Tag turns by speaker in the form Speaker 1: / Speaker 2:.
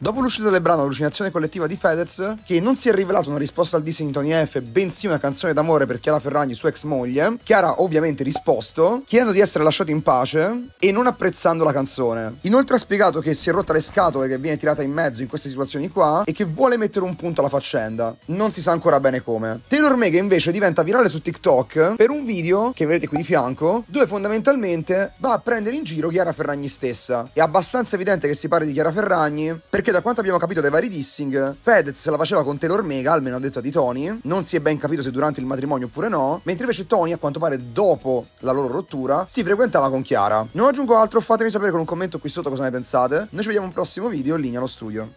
Speaker 1: Dopo l'uscita del brano Allucinazione collettiva di Fedez, che non si è rivelata una risposta al dissing di Tony F, bensì una canzone d'amore per Chiara Ferragni, sua ex moglie, Chiara ha ovviamente risposto, chiedendo di essere lasciato in pace e non apprezzando la canzone. Inoltre ha spiegato che si è rotta le scatole che viene tirata in mezzo in queste situazioni qua e che vuole mettere un punto alla faccenda. Non si sa ancora bene come. Taylor Mega invece diventa virale su TikTok per un video che vedete qui di fianco, dove fondamentalmente va a prendere in giro Chiara Ferragni stessa. È abbastanza evidente che si parli di Chiara Ferragni perché perché da quanto abbiamo capito dai vari dissing, Fedez se la faceva con Taylor Mega, almeno ha detto di Tony, non si è ben capito se durante il matrimonio oppure no, mentre invece Tony, a quanto pare dopo la loro rottura, si frequentava con Chiara. Non aggiungo altro, fatemi sapere con un commento qui sotto cosa ne pensate. Noi ci vediamo in un prossimo video, linea allo studio.